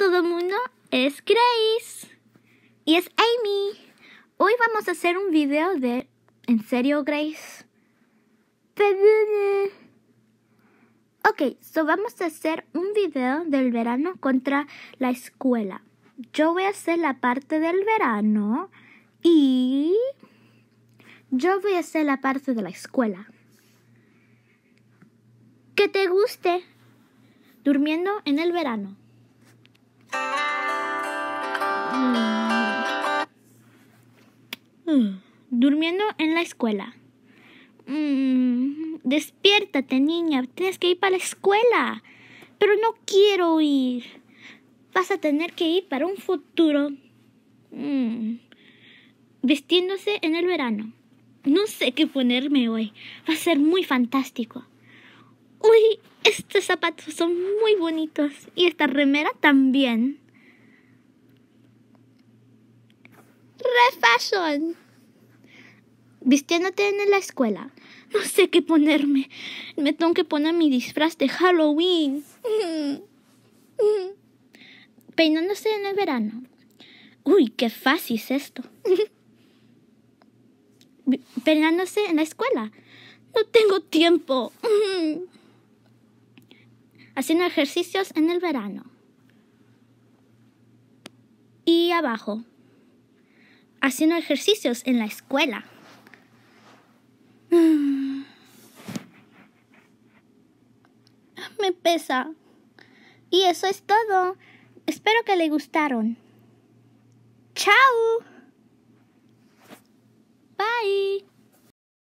todo el mundo, es Grace y es Amy. Hoy vamos a hacer un video de ¿En serio, Grace? Okay, Ok, so vamos a hacer un video del verano contra la escuela. Yo voy a hacer la parte del verano y yo voy a hacer la parte de la escuela. Que te guste durmiendo en el verano. Mm. Mm. Durmiendo en la escuela. Mm. despiértate, niña. Tienes que ir para la escuela. Pero no quiero ir. Vas a tener que ir para un futuro. vestiéndose en el verano. No sé qué ponerme hoy. Va a ser muy fantástico. Uy, estos zapatos son muy bonitos y esta remera también. Refashion. Vistiéndote en la escuela. No sé qué ponerme. Me tengo que poner mi disfraz de Halloween. Peinándose en el verano. Uy, qué fácil es esto. Peinándose en la escuela. No tengo tiempo haciendo ejercicios en el verano. Y abajo, haciendo ejercicios en la escuela. Me pesa. Y eso es todo. Espero que le gustaron. ¡Chao!